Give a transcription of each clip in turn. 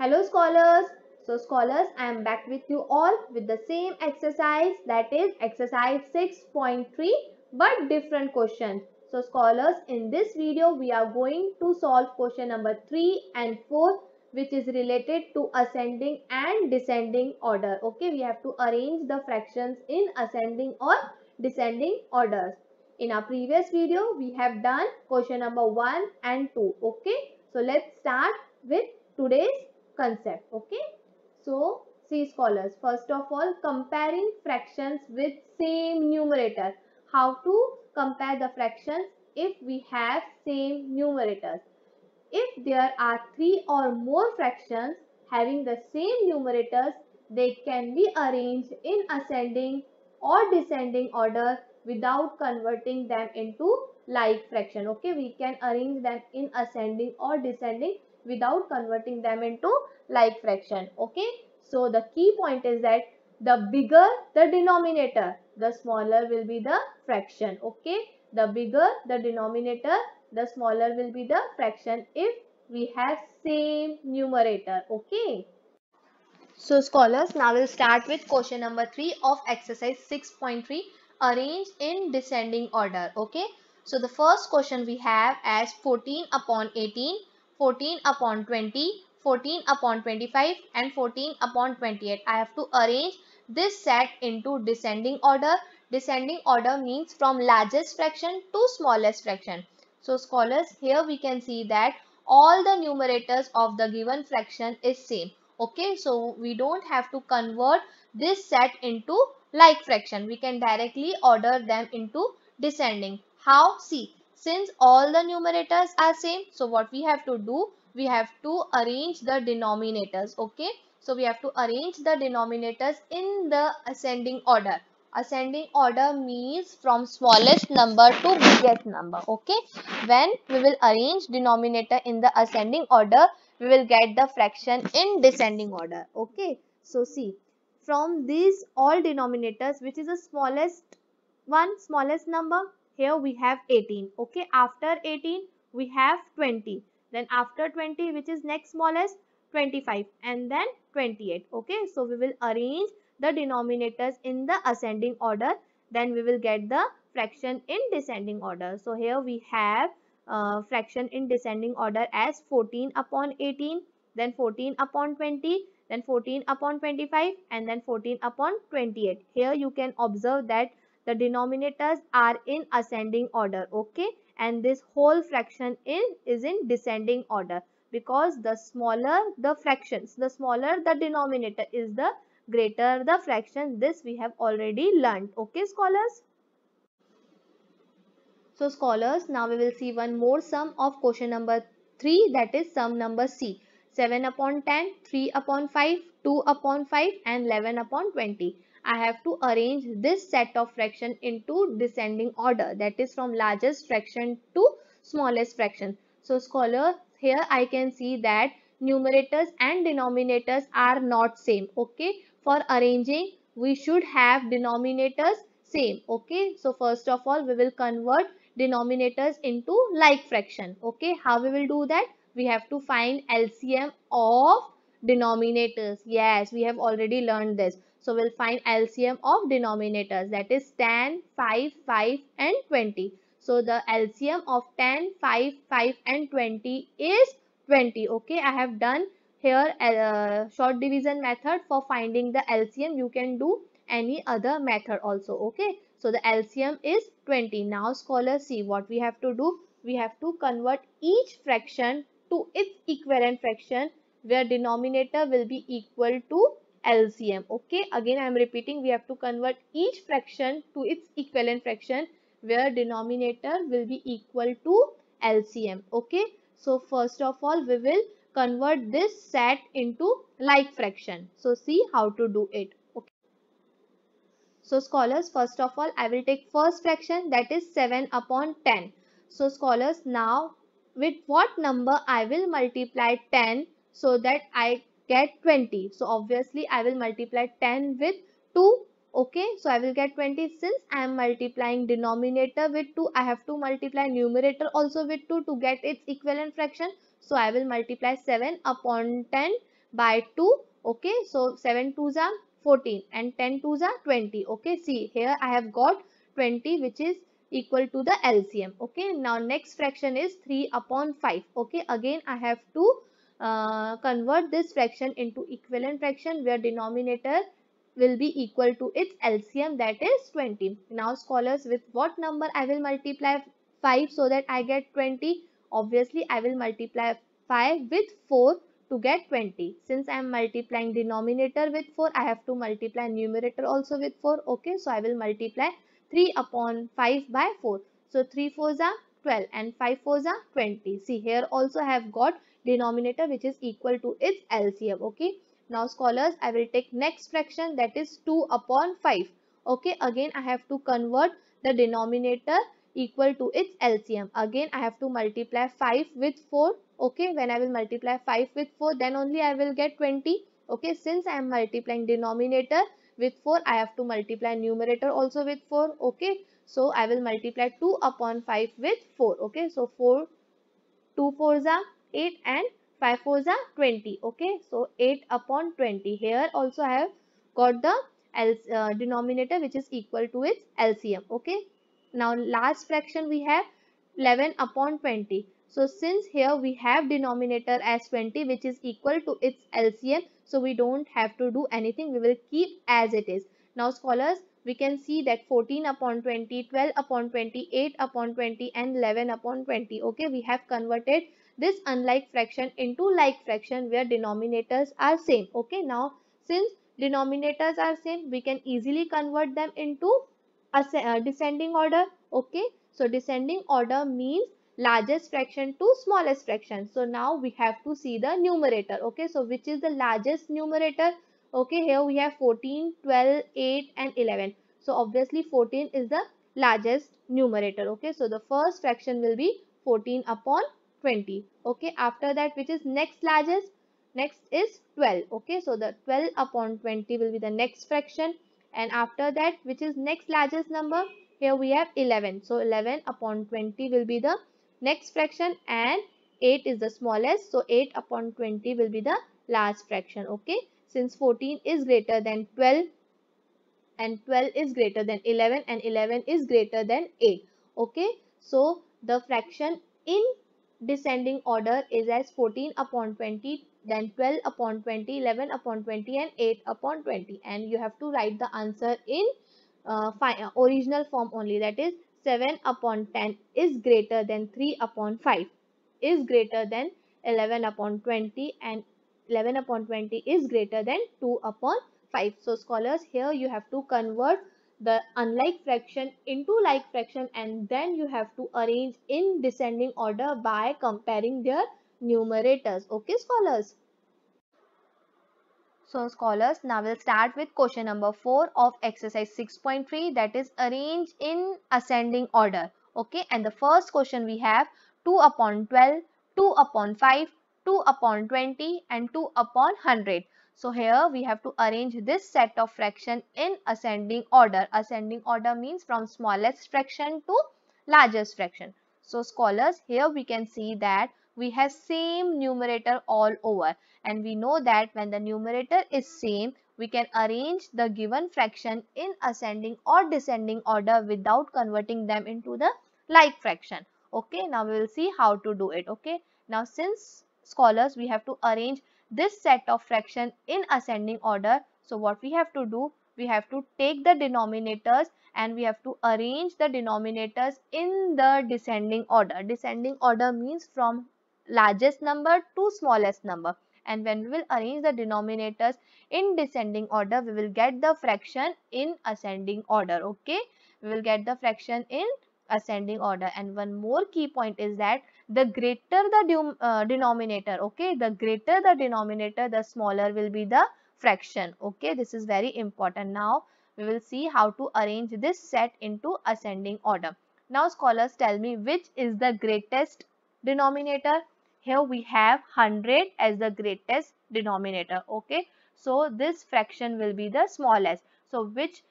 Hello scholars. So scholars, I am back with you all with the same exercise that is exercise 6.3 but different question. So scholars, in this video we are going to solve question number 3 and 4 which is related to ascending and descending order. Okay, we have to arrange the fractions in ascending or descending orders. In our previous video, we have done question number 1 and 2. Okay. So, let's start with today's concept. Okay. So, see scholars, first of all, comparing fractions with same numerator. How to compare the fractions if we have same numerators? If there are three or more fractions having the same numerators, they can be arranged in ascending or descending order without converting them into like fraction okay we can arrange them in ascending or descending without converting them into like fraction okay so the key point is that the bigger the denominator the smaller will be the fraction okay the bigger the denominator the smaller will be the fraction if we have same numerator okay so scholars now we'll start with question number 3 of exercise 6.3 Arrange in descending order. Okay. So the first question we have as 14 upon 18, 14 upon 20, 14 upon 25 and 14 upon 28. I have to arrange this set into descending order. Descending order means from largest fraction to smallest fraction. So scholars here we can see that all the numerators of the given fraction is same. Okay, so we don't have to convert this set into like fraction. We can directly order them into descending. How? See, since all the numerators are same, so what we have to do? We have to arrange the denominators, okay? So we have to arrange the denominators in the ascending order. Ascending order means from smallest number to biggest number, okay? When we will arrange denominator in the ascending order, we will get the fraction in descending order, okay? So see, from these all denominators which is the smallest one smallest number here we have 18 okay after 18 we have 20 then after 20 which is next smallest 25 and then 28 okay so we will arrange the denominators in the ascending order then we will get the fraction in descending order so here we have uh, fraction in descending order as 14 upon 18 then 14 upon 20 then 14 upon 25 and then 14 upon 28. Here you can observe that the denominators are in ascending order okay and this whole fraction in is in descending order because the smaller the fractions the smaller the denominator is the greater the fraction this we have already learned okay scholars so scholars now we will see one more sum of question number 3 that is sum number c 7 upon 10, 3 upon 5, 2 upon 5 and 11 upon 20. I have to arrange this set of fraction into descending order that is from largest fraction to smallest fraction. So scholar here I can see that numerators and denominators are not same. Okay. For arranging we should have denominators same. Okay. So first of all we will convert denominators into like fraction. Okay. How we will do that? we have to find LCM of denominators. Yes, we have already learned this. So we'll find LCM of denominators that is 10, 5, 5 and 20. So the LCM of 10, 5, 5 and 20 is 20. Okay, I have done here a uh, short division method for finding the LCM. You can do any other method also. Okay, so the LCM is 20. Now scholars see what we have to do. We have to convert each fraction to its equivalent fraction where denominator will be equal to LCM. Okay, again I am repeating we have to convert each fraction to its equivalent fraction where denominator will be equal to LCM. Okay, so first of all we will convert this set into like fraction. So see how to do it. Okay. So scholars first of all I will take first fraction that is 7 upon 10. So scholars now with what number I will multiply 10 so that I get 20. So obviously I will multiply 10 with 2. Okay, so I will get 20 since I am multiplying denominator with 2. I have to multiply numerator also with 2 to get its equivalent fraction. So I will multiply 7 upon 10 by 2. Okay, so 7 2s are 14 and 10 2s are 20. Okay, see here I have got 20 which is equal to the LCM. Okay. Now next fraction is 3 upon 5. Okay. Again I have to uh, convert this fraction into equivalent fraction where denominator will be equal to its LCM that is 20. Now scholars with what number I will multiply 5 so that I get 20. Obviously I will multiply 5 with 4 to get 20. Since I am multiplying denominator with 4 I have to multiply numerator also with 4. Okay so I will multiply 3 upon 5 by 4. So 3 4s are 12 and 5 4s are 20. See here also I have got denominator which is equal to its LCM. Okay. Now scholars I will take next fraction that is 2 upon 5. Okay. Again I have to convert the denominator equal to its LCM. Again I have to multiply 5 with 4. Okay. When I will multiply 5 with 4 then only I will get 20. Okay. Since I am multiplying denominator with 4 I have to multiply numerator also with 4 okay so I will multiply 2 upon 5 with 4 okay so 4 2 4s are 8 and 5 4s are 20 okay so 8 upon 20 here also I have got the else, uh, denominator which is equal to its LCM okay now last fraction we have 11 upon 20 so since here we have denominator as 20 which is equal to its LCM. So we don't have to do anything. We will keep as it is. Now scholars we can see that 14 upon 20, 12 upon 20, 8 upon 20 and 11 upon 20. Okay we have converted this unlike fraction into like fraction where denominators are same. Okay now since denominators are same we can easily convert them into a uh, descending order. Okay so descending order means largest fraction to smallest fraction. So now we have to see the numerator. Okay, so which is the largest numerator? Okay, here we have 14, 12, 8 and 11. So obviously 14 is the largest numerator. Okay, so the first fraction will be 14 upon 20. Okay, after that which is next largest? Next is 12. Okay, so the 12 upon 20 will be the next fraction. And after that which is next largest number? Here we have 11. So 11 upon 20 will be the next fraction and 8 is the smallest. So 8 upon 20 will be the last fraction. Okay. Since 14 is greater than 12 and 12 is greater than 11 and 11 is greater than 8. Okay. So the fraction in descending order is as 14 upon 20 then 12 upon 20 11 upon 20 and 8 upon 20 and you have to write the answer in uh, uh original form only that is 7 upon 10 is greater than 3 upon 5 is greater than 11 upon 20 and 11 upon 20 is greater than 2 upon 5. So scholars here you have to convert the unlike fraction into like fraction and then you have to arrange in descending order by comparing their numerators. Okay scholars. So scholars, now we'll start with question number 4 of exercise 6.3 that is arrange in ascending order. Okay, and the first question we have 2 upon 12, 2 upon 5, 2 upon 20 and 2 upon 100. So here we have to arrange this set of fraction in ascending order. Ascending order means from smallest fraction to largest fraction. So scholars, here we can see that we have same numerator all over and we know that when the numerator is same we can arrange the given fraction in ascending or descending order without converting them into the like fraction okay now we will see how to do it okay now since scholars we have to arrange this set of fraction in ascending order so what we have to do we have to take the denominators and we have to arrange the denominators in the descending order. Descending order means from largest number to smallest number and when we will arrange the denominators in descending order we will get the fraction in ascending order okay we will get the fraction in ascending order and one more key point is that the greater the uh, denominator okay the greater the denominator the smaller will be the fraction okay this is very important now we will see how to arrange this set into ascending order now scholars tell me which is the greatest denominator here we have 100 as the greatest denominator okay so this fraction will be the smallest so which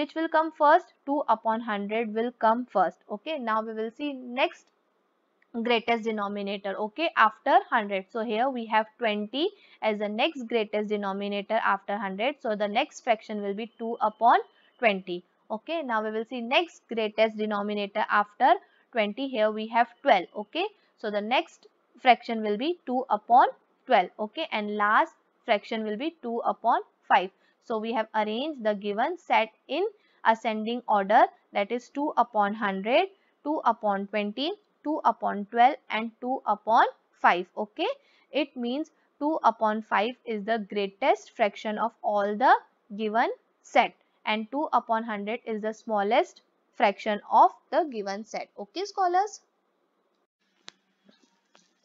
which will come first 2 upon 100 will come first okay now we will see next greatest denominator okay after 100 so here we have 20 as the next greatest denominator after 100 so the next fraction will be 2 upon 20 okay now we will see next greatest denominator after 20 here we have 12 okay so the next fraction will be 2 upon 12 okay and last fraction will be 2 upon 5 so we have arranged the given set in ascending order that is 2 upon 100 2 upon 20 2 upon 12 and 2 upon 5 okay it means 2 upon 5 is the greatest fraction of all the given set and 2 upon 100 is the smallest fraction of the given set okay scholars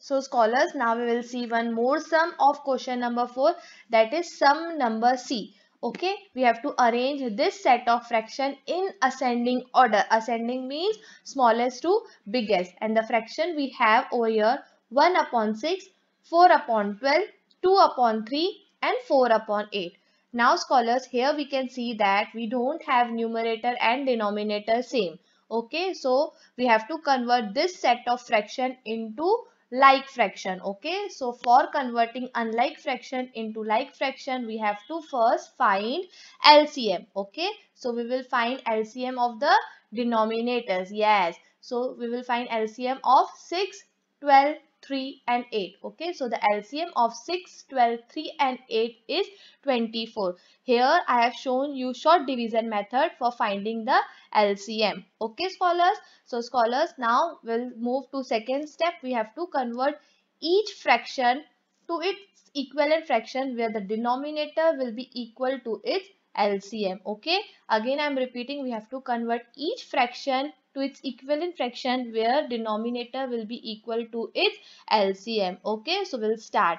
so scholars, now we will see one more sum of question number 4 that is sum number C. Okay, we have to arrange this set of fraction in ascending order. Ascending means smallest to biggest and the fraction we have over here 1 upon 6, 4 upon 12, 2 upon 3 and 4 upon 8. Now scholars here we can see that we don't have numerator and denominator same. Okay, so we have to convert this set of fraction into like fraction okay so for converting unlike fraction into like fraction we have to first find LCM okay so we will find LCM of the denominators yes so we will find LCM of 6 12 3 and 8. Okay, so the LCM of 6, 12, 3 and 8 is 24. Here I have shown you short division method for finding the LCM. Okay, scholars. So scholars now will move to second step. We have to convert each fraction to its equivalent fraction where the denominator will be equal to its LCM. Okay, again I am repeating we have to convert each fraction to its equivalent fraction where denominator will be equal to its LCM. Okay, so we'll start.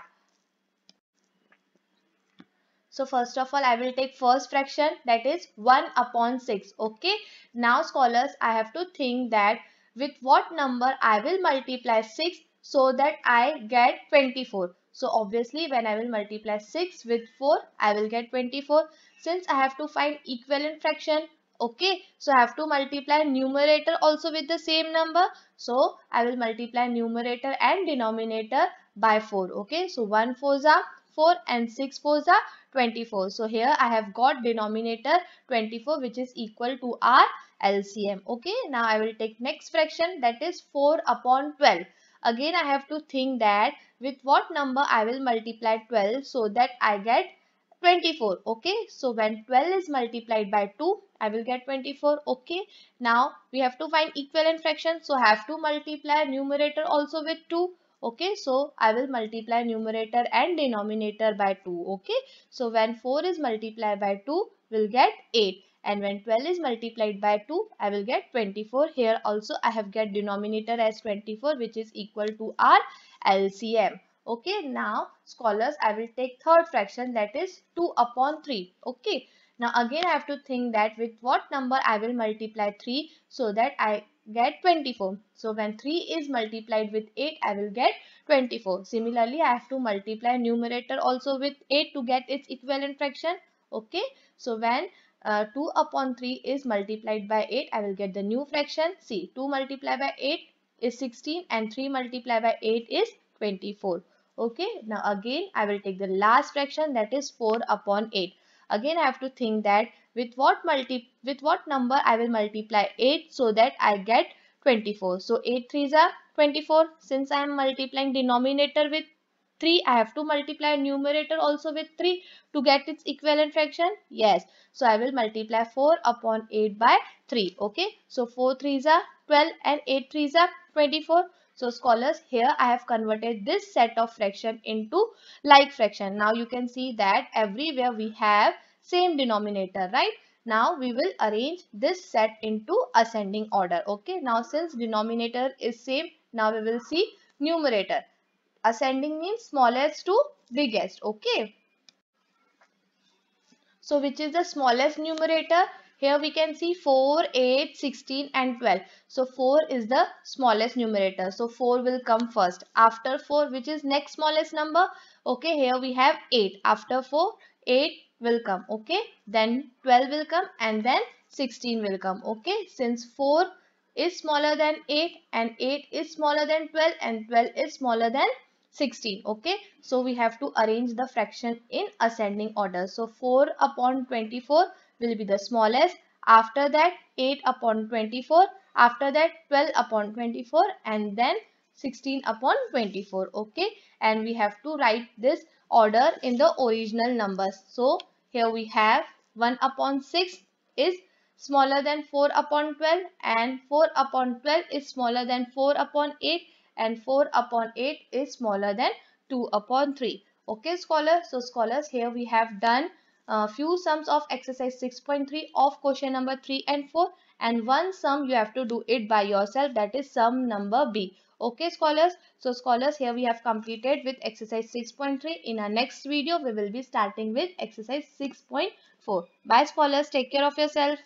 So first of all, I will take first fraction that is 1 upon 6. Okay. Now scholars, I have to think that with what number I will multiply 6 so that I get 24. So obviously when I will multiply 6 with 4, I will get 24. Since I have to find equivalent fraction, Okay, so I have to multiply numerator also with the same number. So I will multiply numerator and denominator by 4. Okay, so 1 4 are 4 and 6 4 are 24. So here I have got denominator 24 which is equal to our LCM. Okay, now I will take next fraction that is 4 upon 12 again I have to think that with what number I will multiply 12 so that I get 24 okay so when 12 is multiplied by 2 I will get 24 okay now we have to find equivalent fraction so have to multiply numerator also with 2 okay so I will multiply numerator and denominator by 2 okay so when 4 is multiplied by 2 will get 8 and when 12 is multiplied by 2 I will get 24 here also I have get denominator as 24 which is equal to our LCM Okay, now scholars, I will take third fraction that is 2 upon 3. Okay, now again I have to think that with what number I will multiply 3 so that I get 24. So when 3 is multiplied with 8, I will get 24. Similarly, I have to multiply numerator also with 8 to get its equivalent fraction. Okay, so when uh, 2 upon 3 is multiplied by 8, I will get the new fraction. See, 2 multiplied by 8 is 16 and 3 multiplied by 8 is 24 okay now again i will take the last fraction that is 4 upon 8 again i have to think that with what multi with what number i will multiply 8 so that i get 24 so 8 3s are 24 since i am multiplying denominator with 3 i have to multiply numerator also with 3 to get its equivalent fraction yes so i will multiply 4 upon 8 by 3 okay so 4 3s are 12 and 8 3s are 24 so scholars here I have converted this set of fraction into like fraction. Now you can see that everywhere we have same denominator right. Now we will arrange this set into ascending order. Okay. Now since denominator is same now we will see numerator. Ascending means smallest to biggest. Okay. So which is the smallest numerator? Here we can see 4, 8, 16 and 12. So 4 is the smallest numerator. So 4 will come first. After 4 which is next smallest number. Okay here we have 8. After 4 8 will come. Okay then 12 will come and then 16 will come. Okay since 4 is smaller than 8 and 8 is smaller than 12 and 12 is smaller than 16 okay so we have to arrange the fraction in ascending order so 4 upon 24 will be the smallest. After that 8 upon 24. After that 12 upon 24 and then 16 upon 24. Okay. And we have to write this order in the original numbers. So here we have 1 upon 6 is smaller than 4 upon 12 and 4 upon 12 is smaller than 4 upon 8 and 4 upon 8 is smaller than 2 upon 3. Okay, scholars. So, scholars, here we have done uh, few sums of exercise 6.3 of question number 3 and 4 and one sum you have to do it by yourself that is sum number B. Okay scholars, so scholars here we have completed with exercise 6.3. In our next video we will be starting with exercise 6.4. Bye scholars, take care of yourself.